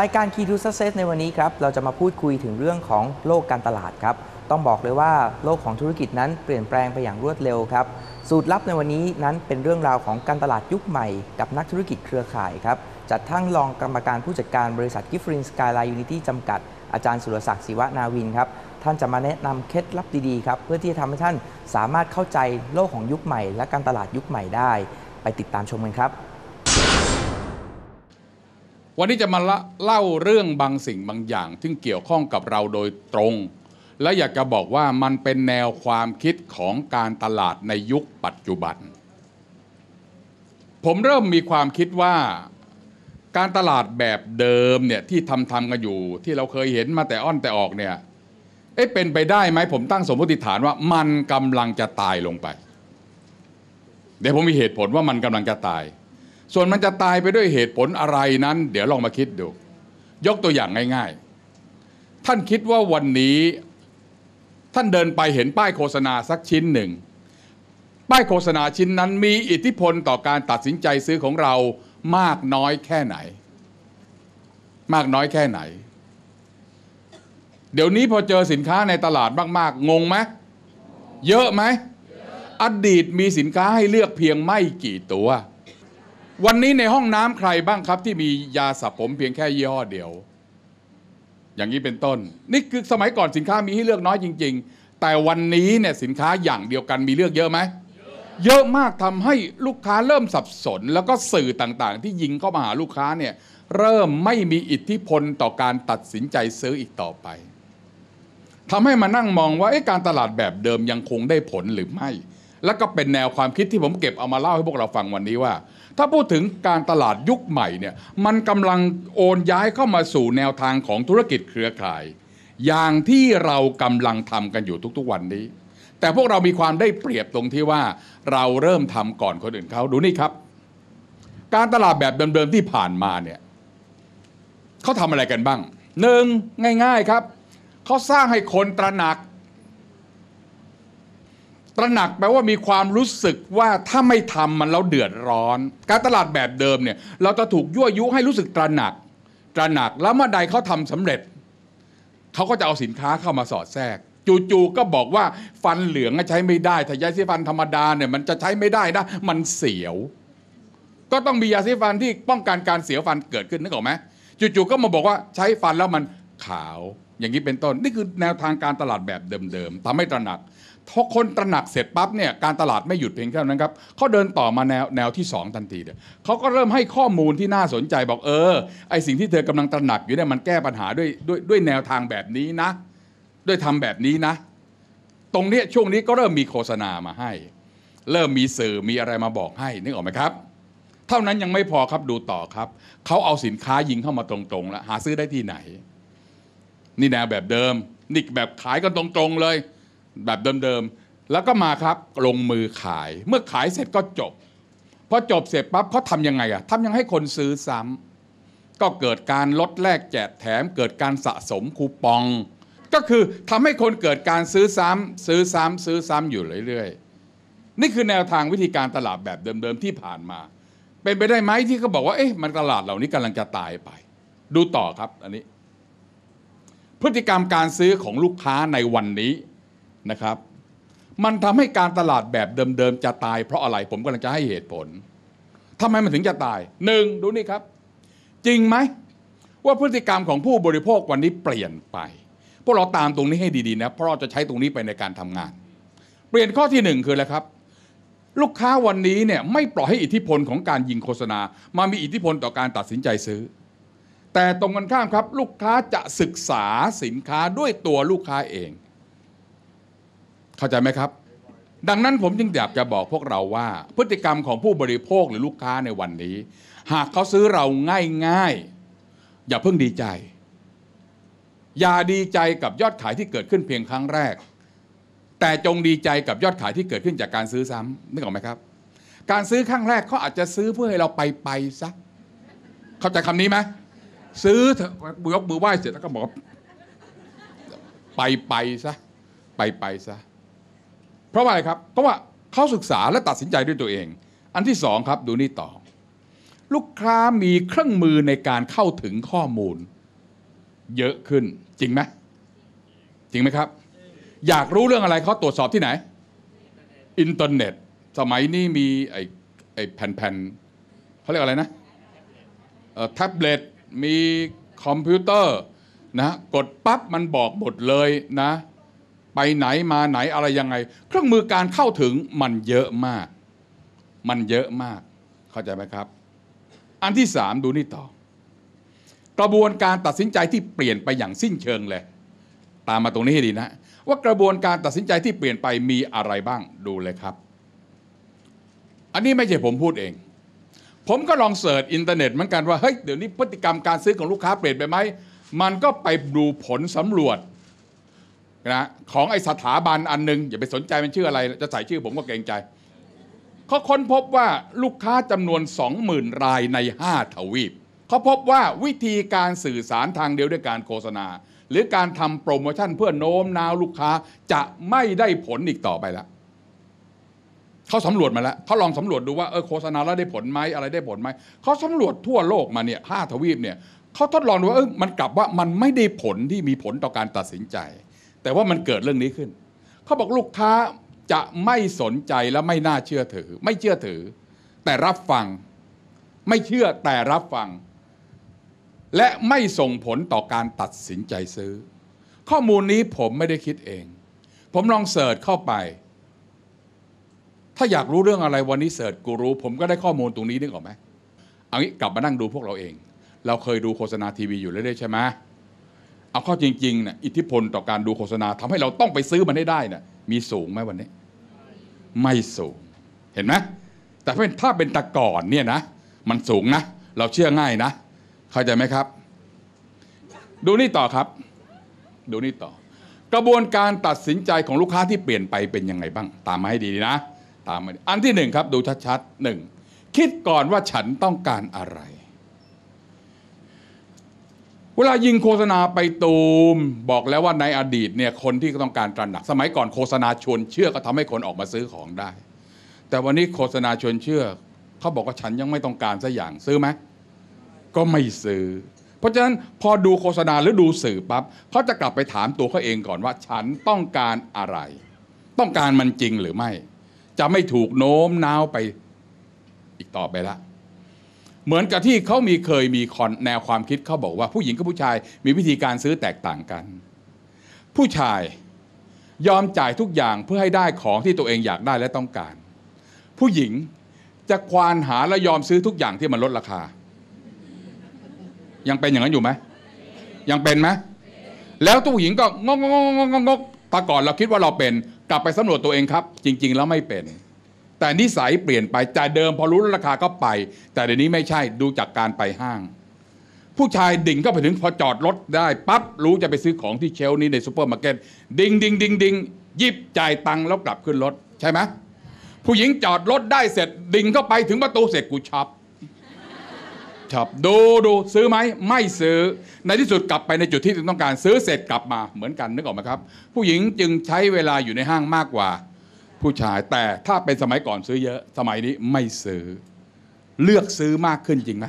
รายการ Key to Success ในวันนี้ครับ เราจะมาพูดคุยถึงเรื่องของโลกการตลาดครับ ต้องบอกเลยว่าโลกของธุรกิจนั้นเปลี่ยนแปลงไปอย่างรวดเร็วครับ สูตรลับในวันนี้นั้นเป็นเรื่องราวของการตลาดยุคใหม่กับนักธุรกิจเครือข่ายครับ จัดทั้งรองกรรมการผู้จัดการบริษัทกิฟฟรินสกายไลน์ยูนิตี้จำกัดอาจารย์สุรศักดิ์ศิวนาวินครับ ท่านจะมาแนะนำเคล็ดลับดีๆครับ เพื่อที่จะทำให้ท่าน สามารถเข้าใจโลกของยุคใหม่ และการตลาดยุคใหม่ได้ ไปติดตามชมกันครับวันนี้จะมาเล่าเรื่องบางสิ่งบางอย่างที่เกี่ยวข้องกับเราโดยตรง และอยากจะบอกว่ามันเป็นแนวความคิดของการตลาดในยุคปัจจุบัน ผมเริ่มมีความคิดว่าการตลาดแบบเดิมเนี่ยที่ทำทำกันอยู่ที่เราเคยเห็นมาแต่อ้อนแต่ออกเนี่ยเอ๊ะเป็นไปได้ไหมผมตั้งสมมติฐานว่ามันกำลังจะตายลงไป เดี๋ยวผมมีเหตุผลว่ามันกำลังจะตายส่วนมันจะตายไปด้วยเหตุผลอะไรนั้น เดี๋ยวลองมาคิดดู ยกตัวอย่างง่ายๆ ท่านคิดว่าวันนี้ท่านเดินไปเห็นป้ายโฆษณาสักชิ้นหนึ่ง ป้ายโฆษณาชิ้นนั้น มีอิทธิพลต่อการตัดสินใจซื้อของเรามากน้อยแค่ไหน มากน้อยแค่ไหน เดี๋ยวนี้พอเจอสินค้าในตลาดมาก ๆ งงไหมเยอะไหมอดีตมีสินค้าให้เลือกเพียงไม่กี่ตัววันนี้ในห้องน้ำใครบ้างครับ ที่มียาสระผมเพียงแค่ยี่ห้อเดียว อย่างนี้เป็นต้น นี่คือสมัยก่อนสินค้ามีให้เลือกน้อยจริง ๆ แต่วันนี้เนี่ยสินค้าอย่างเดียวกันมีเลือกเยอะไหมเยอะมากทำให้ลูกค้าเริ่มสับสนแล้วก็สื่อต่างๆ ที่ยิงเข้ามาหาลูกค้าเนี่ยเริ่มไม่มีอิทธิพลต่อการตัดสินใจซื้ออีกต่อไป ทำให้มานั่งมองว่าการตลาดแบบเดิมยังคงได้ผลหรือไม่ และก็เป็นแนวความคิดที่ผมเก็บเอามาเล่าให้พวกเราฟังวันนี้ว่าถ้าพูดถึงการตลาดยุคใหม่เนี่ยมันกำลังโอนย้ายเข้ามาสู่แนวทางของธุรกิจเครือข่าย อย่างที่เรากำลังทำกันอยู่ทุกๆวันนี้ แต่พวกเรามีความได้เปรียบตรงที่ว่าเราเริ่มทำก่อนคนอื่นเขาดูนี่ครับ การตลาดแบบเดิมๆที่ผ่านมาเนี่ยเขาทำอะไรกันบ้าง หนึ่งง่าย ๆครับเขาสร้างให้คนตระหนักตระหนักแปลว่ามีความรู้สึกว่าถ้าไม่ทำมันแล้วเดือดร้อน การตลาดแบบเดิมเนี่ย เราจะถูกยั่วยุให้รู้สึกตระหนัก ตระหนัก แล้วเมื่อใดเขาทำสำเร็จ เขาก็จะเอาสินค้าเข้ามาสอดแทรกจู่ๆก็บอกว่าฟันเหลืองใช้ไม่ได้ถ้ายาสีฟันธรรมดาเนี่ยมันจะใช้ไม่ได้นะมันเสียว ก็ต้องมียาสีฟันที่ป้องกันการเสียฟันเกิดขึ้นนึกออกไหมจู่ๆก็มาบอกว่าใช้ฟันแล้วมันขาวอย่างนี้เป็นต้นนี่คือแนวทางการตลาดแบบเดิมๆทำให้ตระหนักพอคนตระหนักเสร็จปั๊บเนี่ยการตลาดไม่หยุดเพียงแค่นั้นครับเขาเดินต่อมาแนวแนวที่ 2 ทันทีเดียเขาก็เริ่มให้ข้อมูลที่น่าสนใจบอกเออไอสิ่งที่เธอกำลังตระหนักอยู่เนี่ยมันแก้ปัญหาด้วยด้วยด้วยแนวทางแบบนี้นะ ด้วยทำแบบนี้นะ ตรงเนี้ยช่วงนี้ก็เริ่มมีโฆษณามาให้ เริ่มมีสื่อมีอะไรมาบอกให้นึกออกไหมครับ เท่านั้นยังไม่พอครับดูต่อครับเขาเอาสินค้ายิงเข้ามาตรงๆแล้วหาซื้อได้ที่ไหนนี่แนวแบบเดิม นี่แบบขายกันตรงๆเลย แบบเดิมๆแล้วก็มาครับลงมือขายเมื่อขายเสร็จก็จบพอจบเสร็จปั๊บเขาทำยังไงอะทำยังให้คนซื้อซ้ำก็เกิดการลดแลกแจกแถม เกิดการสะสมคูปอง ก็คือทำให้คนเกิดการซื้อซ้ำซื้อซ้ำซื้อซ้ำอยู่เรื่อย ๆ นี่คือแนวทางวิธีการตลาดแบบเดิม ๆ ที่ผ่านมา เป็นไปได้ไหมที่เขาบอกว่าเอ๊ะมันตลาดเหล่านี้กำลังจะตายไป ดูต่อครับอันนี้พฤติกรรมการซื้อของลูกค้าในวันนี้นะครับ มันทำให้การตลาดแบบเดิมๆ จะตายเพราะอะไรผมกำลังจะให้เหตุผลทำไมมันถึงจะตายหนึ่งดูนี่ครับ จริงไหม ว่าพฤติกรรมของผู้บริโภควันนี้เปลี่ยนไปพวกเราตามตรงนี้ให้ดีๆนะเพราะเราจะใช้ตรงนี้ไปในการทำงาน เปลี่ยนข้อที่หนึ่งคืออะไรครับลูกค้าวันนี้เนี่ยไม่ปล่อยให้อิทธิพลของการยิงโฆษณา มามีอิทธิพลต่อการตัดสินใจซื้อแต่ตรงกันข้ามครับ ลูกค้าจะศึกษาสินค้าด้วยตัวลูกค้าเอง เข้าใจไหมครับ ดังนั้นผมจึงอยากจะบอกพวกเราว่า พฤติกรรมของผู้บริโภคหรือลูกค้าในวันนี้ หากเขาซื้อเราง่ายๆ อย่าเพิ่งดีใจ อย่าดีใจกับยอดขายที่เกิดขึ้นเพียงครั้งแรก แต่จงดีใจกับยอดขายที่เกิดขึ้นจากการซื้อซ้ำนึกออกไหมครับ การซื้อครั้งแรกเขาอาจจะซื้อเพื่อให้เราไปไปซะเข้าใจคำนี้ไหมซื้อเถอะยกมือไหว้ เสร็จแล้วก็บอกไปไปซะไปไปซะ เพราะอะไรครับเพราะว่าเขาศึกษาและตัดสินใจด้วยตัวเอง อันที่สองครับ ดูนี่ต่อ ลูกค้ามีเครื่องมือในการเข้าถึงข้อมูล เยอะขึ้น จริงไหมจริงไหมครับ อยากรู้เรื่องอะไรเขาตรวจสอบที่ไหน อินเทอร์เน็ต สมัยนี้มีไอ้ไอ้แผ่นๆเขาเรียกอะไรนะ แท็บเล็ตมีคอมพิวเตอร์นะกดปั๊บมันบอกหมดเลยนะ ไปไหนมาไหนอะไร ยังไง เครื่องมือการเข้าถึงมันเยอะมาก มันเยอะมาก เข้าใจไหมครับ อันที่สามดูนี่ต่อ กระบวนการตัดสินใจที่เปลี่ยนไปอย่างสิ้นเชิงเลยตามมาตรงนี้ให้ดีนะ ว่ากระบวนการตัดสินใจที่เปลี่ยนไปมีอะไรบ้างดูเลยครับ อันนี้ไม่ใช่ผมพูดเองผมก็ลองเสิร์ชอินเทอร์เน็ตเหมือนกันว่า เฮ้ย เดี๋ยวนี้พฤติกรรมการซื้อของลูกค้าเปลี่ยนไปไหมมันก็ไปดูผลสำรวจนะของไอสถาบันอันนึง อย่าไปสนใจมันชื่ออะไร จะใส่ชื่อผมก็เกรงใจ เขาค้นพบว่าลูกค้าจำนวน 20,000 รายใน 5 ทวีปเขาพบว่าวิธีการสื่อสารทางเดียวด้วยการโฆษณา หรือการทำโปรโมชั่นเพื่อโน้มน้าวลูกค้าจะไม่ได้ผลอีกต่อไปแล้วเขาสำรวจมาแล้ว เขาลองสำรวจดูว่าเออโฆษณาแล้วได้ผลไหมอะไรได้ผลไหม เขาสำรวจทั่วโลกมาเนี่ยห้าทวีปเนี่ย เขาทดลองดูว่าเออ มันกลับว่า มันไม่ได้ผลที่มีผลต่อการตัดสินใจ แต่ว่ามันเกิดเรื่องนี้ขึ้น เขาบอกลูกค้าจะไม่สนใจและไม่น่าเชื่อถือ ไม่เชื่อถือ แต่รับฟัง ไม่เชื่อแต่รับฟัง และไม่ส่งผลต่อการตัดสินใจซื้อ ข้อมูลนี้ผมไม่ได้คิดเอง ผมลองเสิร์ชเข้าไปถ้าอยากรู้เรื่องอะไรวันนี้เสิร์ชกูรู้ผมก็ได้ข้อมูลตรงนี้นึกออกไหมเอางี้กลับมานั่งดูพวกเราเอง เราเคยดูโฆษณาทีวีอยู่เรื่อยๆใช่ไหม เอาข้อจริงๆเนี่ยอิทธิพล ต่อการดูโฆษณาทำให้เราต้องไปซื้อมันให้ได้เนี่ยมีสูงไหมวันนี้ไม่สูงเห็นไหมแต่ถ้าเป็นตะก่อนเนี่ยนะมันสูงนะเราเชื่อง่ายนะเข้าใจไหมครับ ดูนี่ต่อครับ ดูนี่ต่อ กระบวนการตัดสินใจของลูกค้าที่เปลี่ยนไปเป็นยังไงบ้าง ตามมาให้ดีนะตามมาอันที่หนึ่งครับดูชัดๆหนึ่ง คิดก่อนว่าฉันต้องการอะไร เวลายิงโฆษณาไปตูม บอกแล้วว่าในอดีตเนี่ยคนที่ต้องการตระหนักสมัยก่อนโฆษณา ชวนเชื่อก็ทำให้คนออกมาซื้อของได้ แต่วันนี้โฆษณาชวนเชื่อ เขาบอกว่าฉันยังไม่ต้องการสัอย่างซื้อไหมก็ไม่ซื้อ เพราะฉะนั้นพอดูโฆษณาหรือดูสื่อปับ๊บเขาจะกลับไปถามตัวเขาเองก่อนว่า ฉันต้องการอะไร ต้องการมันจริงหรือไม่จะไม่ถูกโน้ม น้าวไป อีกต่อไปละ เหมือนกับที่เขามีเคยมีคอนแนวความคิดเขาบอกว่าผู้หญิงกับผู้ชายมีวิธีการซื้อแตกต่างกัน ผู้ชายยอมจ่ายทุกอย่างเพื่อให้ได้ของที่ตัวเองอยากได้และต้องการ ผู้หญิงจะควานหาและยอมซื้อทุกอย่างที่มันลดราคา ยังเป็นอย่างนั้นอยู่ไหมยังเป็นไหมแล้วตู้หญิงก็งกงกงกงกแต่ก่อนเราคิดว่าเราเป็นลับไปสำรวจตัวเองครับ จริง ๆ แล้วไม่เป็น แต่นิสัยเปลี่ยนไปแต่เดิมพอรู้ราคาก็ไป แต่เดี๋ยวนี้ไม่ใช่ดูจากการไปห้าง ผู้ชายดิ่งก็ไปถึงพอจอดรถได้ปั๊บรู้จะไปซื้อของที่เชล นี้ในซูเปอร์มาร์เก็ตดิ่งดิ่งดิ่งดิ่งยิบจ่ายตังค์แล้วกลับขึ้นรถใช่ไหมผู้หญิงจอดรถได้เสร็จดิ่งก็ไปถึงประตูเสร็จกูช็อปครับดูดูซื้อไหม ไม่ซื้อในที่สุดกลับไปในจุดที่ต้องการซื้อเสร็จกลับมาเหมือนกันนึกออกไหมครับ ผู้หญิงจึงใช้เวลาอยู่ในห้างมากกว่า ผู้ชายแต่ถ้าเป็นสมัยก่อนซื้อเยอะสมัยนี้ไม่ซื้อ เลือกซื้อมากขึ้นจริงไหม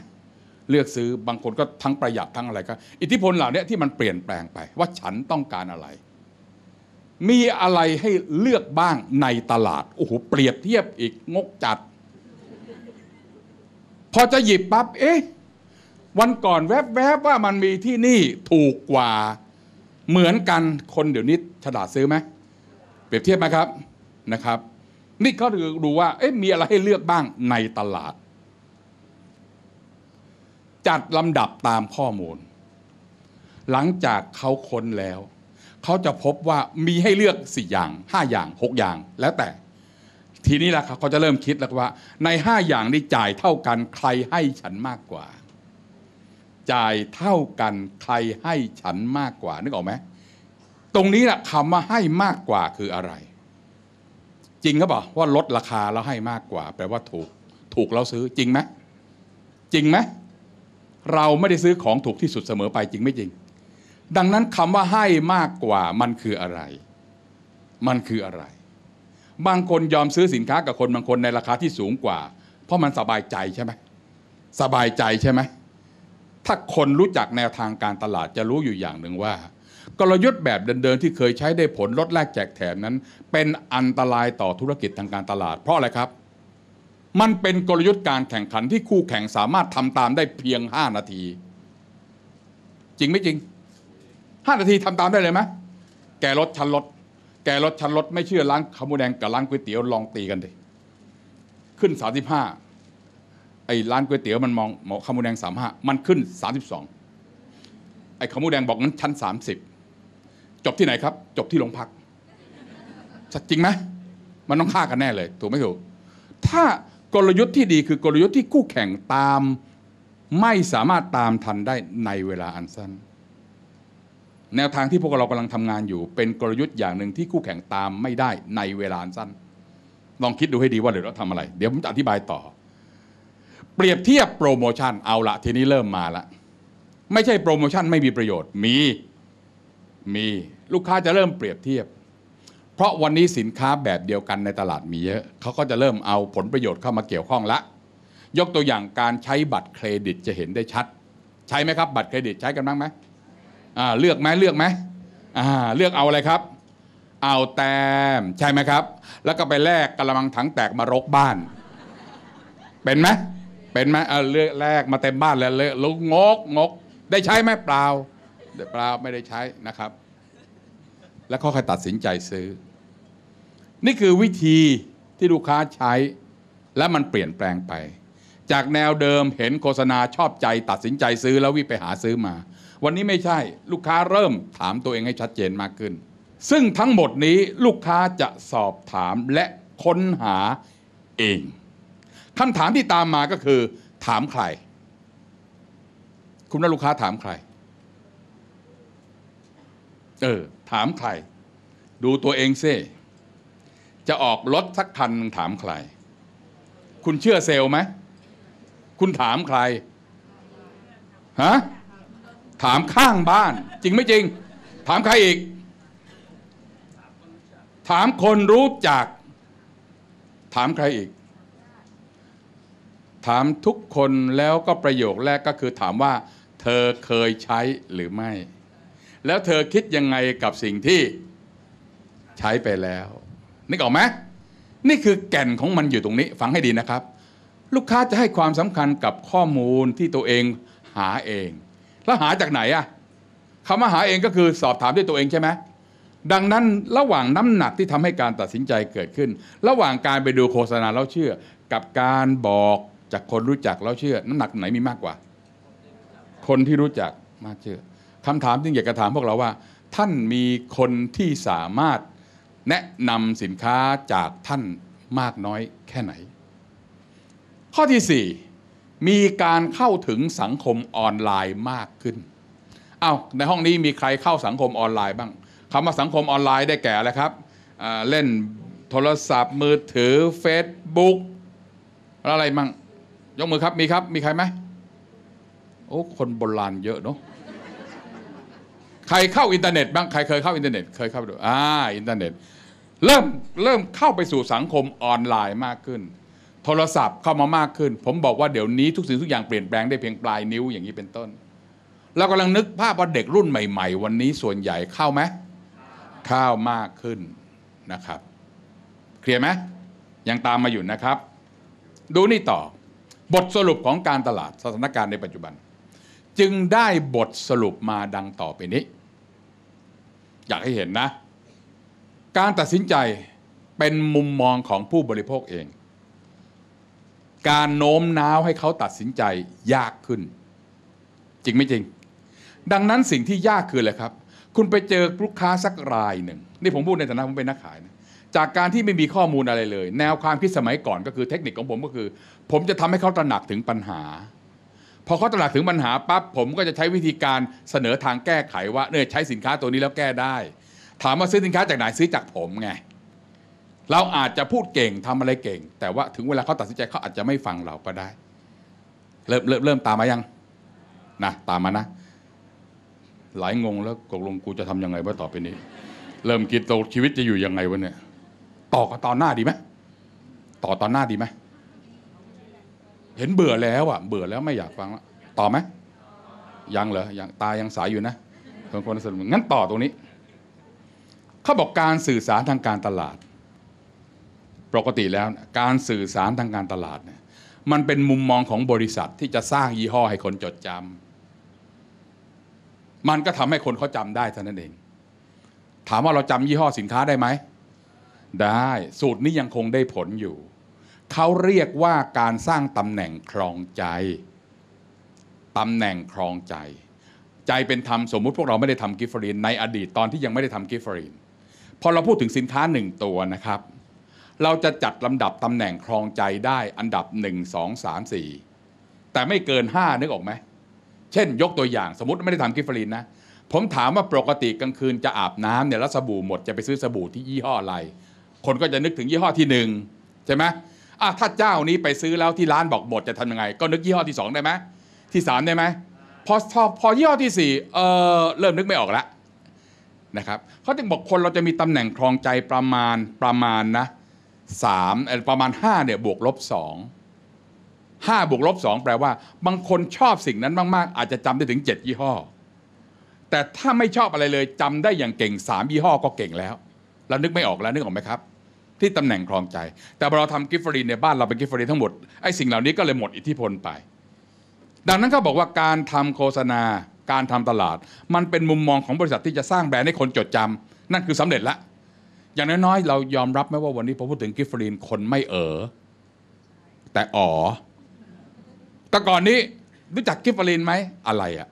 เลือกซื้อบางคนก็ทั้งประหยัดทั้งอะไรก็อิทธิพลเหล่านี้ที่มันเปลี่ยนแปลงไปว่าฉันต้องการอะไร มีอะไรให้เลือกบ้างในตลาดโอ้โหเปรียบเทียบอีกงกจัดพอจะหยิบปั๊บ เอ๊ะ วันก่อนแวบๆววว่ามันมีที่นี่ถูกกว่าเหมือนกัน คนเดี๋ยวนี้ฉลาดซื้อไหม เปรียบเทียบไหมครับนะครับ นี่ก็คือดูว่าเอ๊ะมีอะไรให้เลือกบ้างในตลาด จัดลำดับตามข้อมูล หลังจากเขาค้นแล้ว เขาจะพบว่ามีให้เลือก4อย่าง5อย่าง6อย่างแล้วแต่ทีนี้ล่ะเขาจะเริ่มคิดแล้วว่าในห้าอย่างนี้จ่ายเท่ากันใครให้ฉันมากกว่า จ่ายเท่ากันใครให้ฉันมากกว่า นึกออกไหมตรงนี้แหละคำว่าให้มากกว่าคืออะไร จริงครับป่าว่าลดราคาแล้วให้มากกว่าแปลว่าถูกถูกเราซื้อจริงไหมจริงไหมเราไม่ได้ซื้อของถูกที่สุดเสมอไปจริงไม่จริง ดังนั้นคำว่าให้มากกว่ามันคืออะไร มันคืออะไรบางคนยอมซื้อสินค้ากับคนบางคนในราคาที่สูงกว่า เพราะมันสบายใจใช่ไหม สบายใจใช่ไหม ถ้าคนรู้จักแนวทางการตลาดจะรู้อยู่อย่างหนึ่งว่า กลยุทธ์แบบเดิมๆที่เคยใช้ได้ผลลดแลกแจกแถมนั้น เป็นอันตรายต่อธุรกิจทางการตลาดเพราะอะไรครับ มันเป็นกลยุทธ์การแข่งขันที่คู่แข่งสามารถทำตามได้เพียง5นาที จริงไม่จริง5นาทีทำตามได้เลยไหมแกลดชันลดแกรถชั้นรถไม่เชื่อร้านข้าวมูแดงกับร้านก๋วยเตี๋ยวลองตีกันดิขึ้นสามสิบห้าไอ้ร้านก๋วยเตี๋ยวมันมองหมอข้าวมูแดงสามห้ามันขึ้นสามสิบสองไอ้ข้าวมูแดงบอกงั้นชั้นสามสิบจบที่ไหนครับ จบที่โรงพักัจริงไหมมันต้องฆ่ากันแน่เลย ถูกไหมถูกถ้ากลยุทธ์ที่ดีคือกลยุทธ์ที่คู่แข่งตามไม่สามารถตามทันได้ในเวลาอันสั้นแนวทางที่พวกเรากำลังทำงานอยู่ เป็นกลยุทธ์อย่างหนึ่งที่คู่แข่งตามไม่ได้ในเวลาสั้นลองคิดดูให้ดีว่าเดี๋ยวเราทำอะไร เดี๋ยวผมจะอธิบายต่อ เปรียบเทียบโปรโมชั่นเอาละทีนี้เริ่มมาละไม่ใช่โปรโมชั่นไม่มีประโยชน์มีมีลูกค้าจะเริ่มเปรียบเทียบ เพราะวันนี้สินค้าแบบเดียวกันในตลาดมีเยอะเขาก็จะเริ่มเอาผลประโยชน์เข้ามาเกี่ยวข้องละ ยกตัวอย่างการใช้บัตรเครดิตจะเห็นได้ชัด ใช้ไหมครับบัตรเครดิตใช้กันบ้างไหมอ่าเลือกไหมเลือกไหมอ่าเลือกเอาอะไรครับ เอาแต้มใช่ไหมครับ แล้วก็ไปแลกกระมังถังแตกมารกบ้าน เป็นไหมเป็นไหมเออเลือกแลกมาเต็มบ้านแล้วเลยลกงกงก ได้ใช้ไหมเปล่าเปล่าไม่ได้ใช้นะครับ แล้วเขาค่อยตัดสินใจซื้อ นี่คือวิธีที่ลูกค้าใช้ และมันเปลี่ยนแปลงไป จากแนวเดิมเห็นโฆษณาชอบใจตัดสินใจซื้อแล้ววิไปหาซื้อมาวันนี้ไม่ใช่ ลูกค้าเริ่มถามตัวเองให้ชัดเจนมากขึ้น ซึ่งทั้งหมดนี้ลูกค้าจะสอบถามและค้นหาเองคำถามที่ตามมาก็คือ ถามใคร คุณน่าลูกค้าถามใคร เออ ถามใคร ดูตัวเองเซ่จะออกรถสักคันถามใคร คุณเชื่อเซลไหมคุณถามใครฮะถามข้างบ้าน จริง ไม่จริง ถามใครอีก ถามคนรู้จักถามใครอีก ถามทุกคนแล้วก็ประโยคแรกก็คือถามว่าเธอเคยใช้หรือไม่ แล้วเธอคิดยังไงกับสิ่งที่ใช้ไปแล้วนึกออกไหมนี่คือแก่นของมันอยู่ตรงนี้ ฟังให้ดีนะครับ ลูกค้าจะให้ความสำคัญกับข้อมูลที่ตัวเองหาเองแล้วหาจากไหนอะคำว่าหาเองก็คือสอบถามด้วยตัวเองใช่ไหมดังนั้นระหว่างน้ำหนักที่ทำให้การตัดสินใจเกิดขึ้น ระหว่างการไปดูโฆษณาแล้วเชื่อกับการบอกจากคนรู้จักแล้วเชื่อ น้ำหนักไหนมีมากกว่า คนที่รู้จักมากเชื่อคำถามที่อยากจะถามพวกเราว่า ท่านมีคนที่สามารถ แนะนำสินค้าจากท่านมากน้อยแค่ไหน ข้อที่สี่มีการเข้าถึงสังคมออนไลน์มากขึ้นเอา้าในห้องนี้มีใครเข้าสังคมออนไลน์บ้างคำว่าสังคมออนไลน์ได้แก่อะไรครับ เล่นโทรศัพท์ มือถือเฟซบุ๊กอะไรมั่งยกมือครับมีครับ มีใครไหมโอ้ คนโบราณเยอะเนาะ ใครเข้าอินเทอร์เน็ต บ้าง ใครเคยเข้าอินเทอร์เน็ต เคยเข้าดูอ่า อินเทอร์เน็ต เริ่ม เริ่มเข้าไปสู่สังคมออนไลน์มากขึ้นโทรศัพท์เข้ามามากขึ้น ผมบอกว่าเดี๋ยวนี้ทุกสิ่งทุกอย่างเปลี่ยนแปลงได้เพียงปลายนิ้วอย่างนี้เป็นต้นเรากำลังนึกภาพว่าเด็กรุ่นใหม่ ๆ วันนี้ส่วนใหญ่เข้าไหมเข้ามากขึ้นนะครับ เคลียร์ไหมยังตามมาอยู่นะครับ ดูนี่ต่อ บทสรุปของการตลาดสถานการณ์ในปัจจุบัน จึงได้บทสรุปมาดังต่อไปนี้ อยากให้เห็นนะ การตัดสินใจเป็นมุมมองของผู้บริโภคเองการโน้มน้าวให้เขาตัดสินใจยากขึ้น จริงไม่จริง ดังนั้นสิ่งที่ยากคืออะไรครับ คุณไปเจอลูกค้าสักรายหนึ่งนี่ผมพูดในฐานะผมเป็นนักขายนะจากการที่ไม่มีข้อมูลอะไรเลยแนวความคิดสมัยก่อนก็คือเทคนิคของผมก็คือ ผมจะทำให้เขาตระหนักถึงปัญหา พอเขาตระหนักถึงปัญหาปั๊บผมก็จะใช้วิธีการเสนอทางแก้ไขว่าเนี่ยใช้สินค้าตัวนี้แล้วแก้ได้ ถามว่าซื้อสินค้าจากไหนซื้อจากผมไงเราอาจจะพูดเก่งทำอะไรเก่ง แต่ว่าถึงเวลาเขาตัดสินใจเขาอาจจะไม่ฟังเราก็ได้เริ่มเริ่มเริ่มตามมายัง นะ ตามมานะหลายงงแล้วกลงกูจะทํำยังไงว่าต่อไปนี้ เริ่มคิดตัวชีวิตจะอยู่ยังไงวะเนี่ยต่อกับตอนหน้าดีไหมต่อตอนหน้าดีไหมเห็นเบื่อแล้วอ่ะ เบื่อแล้วไม่อยากฟังแล้วต่อไหมยังเหรอยังตายังสายอยู่นะคนคนสนุงั้นต่อตรงนี้ เขาบอกการสื่อสารทางการตลาดปกติแล้วการสื่อสารทางการตลาดเนี่ย มันเป็นมุมมองของบริษัทที่จะสร้างยี่ห้อให้คนจดจำมันก็ทำให้คนเขาจำได้เท่านั้นเองถามว่าเราจำยี่ห้อสินค้าได้ไหมได้สูตรนี้ยังคงได้ผลอยู่เขาเรียกว่าการสร้างตำแหน่งครองใจตำแหน่งครองใจ ใจเป็นธรรมสมมุติพวกเราไม่ได้ทำกิฟฟอรีนในอดีตตอนที่ยังไม่ได้ทำกิฟฟอรีนพอเราพูดถึงสินค้าหนึ่งตัวนะครับเราจะจัดลำดับตำแหน่งครองใจได้ อันดับ1 2 3 4 แต่ไม่เกิน 5 นึกออกไหม เช่น ยกตัวอย่างสมมติไม่ได้ทำกิฟฟลินนะ ผมถามว่าปกติกลางคืนจะอาบน้ำเนี่ยแล้วสบู่หมด จะไปซื้อสบู่ที่ยี่ห้ออะไร คนก็จะนึกถึงยี่ห้อที่หนึ่งใช่ไหมอ่ะถ้าเจ้านี้ไปซื้อแล้วที่ร้านบอกหมดจะทำยังไง ก็นึกยี่ห้อที่สองได้ไหมที่สามได้ไหมพอพอยี่ห้อที่่เออเริ่มนึกไม่ออกแล้วนะครับเขาถึงบอกคนเราจะมีตำแหน่งครองใจประมาณประมาณนะสามประมาณห้าเนี่ยบวกลบสองห้าบวกลบสองแปลว่า บางคนชอบสิ่งนั้นมาก ๆ อาจจะจำได้ถึงเจ็ดยี่ห้อ แต่ถ้าไม่ชอบอะไรเลยจำได้อย่างเก่งสามยี่ห้อก็เก่งแล้ว เรานึกไม่ออกแล้วนึกออกไหมครับที่ตำแหน่งครองใจ แต่พอเราทำกิฟฟรีในบ้านเราเป็นกิฟฟรีทั้งหมดไอ้สิ่งเหล่านี้ก็เลยหมดอิทธิพลไป ดังนั้นเขาบอกว่าการทำโฆษณาการทำตลาด มันเป็นมุมมองของบริษัทที่จะสร้างแบรนด์ให้คนจดจำนั่นคือสำเร็จแล้วอย่างน้อยๆเรายอมรับไหมว่าวันนี้พอพูดถึงกิฟฟรีนคนไม่เออแต่อ๋อ แต่ก่อนนี้รู้จักกิฟฟรีนไหมอะไรอะ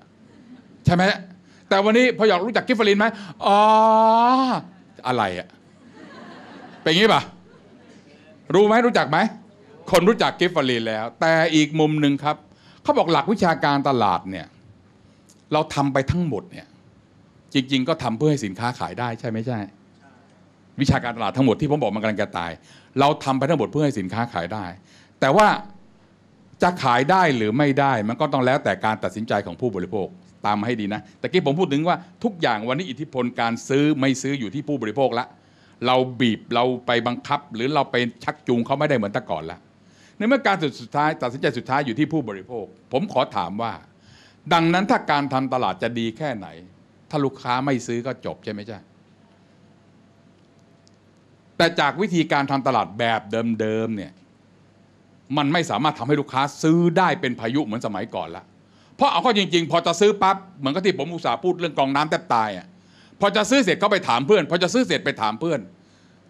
ใช่ไหมแต่วันนี้พออยากรู้จักกิฟฟรีนไหมอ๋ออะไรอะเป็นงี้ปะรู้ไหมรู้จักไหมคนรู้จักกิฟฟรีนแล้ว แต่อีกมุมหนึ่งครับเขาบอกหลักวิชาการตลาดเนี่ย เราทำไปทั้งหมดเนี่ย จริงๆก็ทำเพื่อให้สินค้าขายได้ใช่ไหมใช่วิชาการตลาดทั้งหมดที่ผมบอกมันกำลังจะตาย เราทำไปทั้งหมดเพื่อให้สินค้าขายได้ แต่ว่าจะขายได้หรือไม่ได้ มันก็ต้องแล้วแต่การตัดสินใจของผู้บริโภคตามมาให้ดีนะแต่กี้ผมพูดถึงว่าทุกอย่างวันนี้อิทธิพลการซื้อไม่ซื้ออยู่ที่ผู้บริโภคละเราบีบเราไปบังคับ หรือเราไปชักจูงเขาไม่ได้เหมือนแต่ก่อนละในเมื่อการสุดท้าย ตัดสินใจสุดท้ายอยู่ที่ผู้บริโภค ผมขอถามว่า ดังนั้นถ้าการทำตลาดจะดีแค่ไหน ถ้าลูกค้าไม่ซื้อก็จบใช่ไหมจ๊ะแต่จากวิธีการทำตลาดแบบเดิมๆเนี่ย มันไม่สามารถทำให้ลูกค้าซื้อได้เป็นพายุเหมือนสมัยก่อนละเพราะเอาเข้าจริงๆพอจะซื้อปั๊บเหมือนกับที่ผมอุตส่าห์พูดเรื่องกองน้ำแทบตายอ่ะพอจะซื้อเสร็จก็ไปถามเพื่อนพอจะซื้อเสร็จไปถามเพื่อน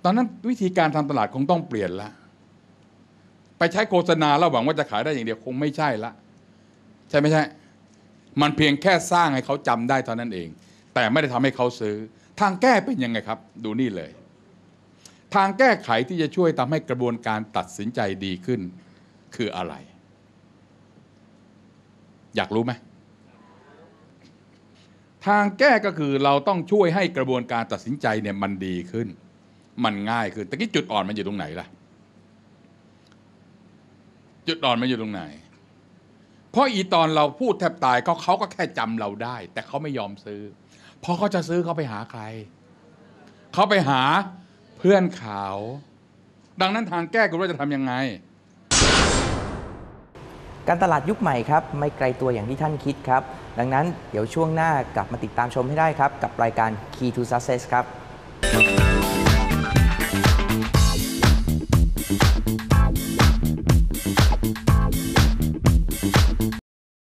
ตอนนั้นวิธีการทำตลาดคงต้องเปลี่ยนละ ไปใช้โฆษณาแล้วหวังว่าจะขายได้อย่างเดียวคงไม่ใช่ละ ใช่ไม่ใช่ มันเพียงแค่สร้างให้เขาจำได้เท่านั้นเอง แต่ไม่ได้ทำให้เขาซื้อทางแก้เป็นยังไงครับ ดูนี่เลยทางแก้ไขที่จะช่วยทำให้กระบวนการตัดสินใจดีขึ้น คืออะไร อยากรู้ไหมทางแก้ก็คือเราต้องช่วยให้กระบวนการตัดสินใจเนี่ยมันดีขึ้น มันง่ายขึ้นต่กี้จุดอ่อนมันอยู่ตรงไหนล่ะจุดอ่อนมันอยู่ตรงไหน เพราะอีตอนเราพูดแทบตายเขาเขาก็แค่จำเราได้ แต่เขาไม่ยอมซื้อพอเขาจะซื้อเขาไปหาใคร เขาไปหาพื่อนขาว ดังนั้นทางแก้คุณว่าจะทำยังไง การตลาดยุคใหม่ครับ ไม่ไกลตัวอย่างที่ท่านคิดครับ ดังนั้นเดี๋ยวช่วงหน้ากลับมาติดตามชมให้ได้ครับกับรายการ Key to Success ครับ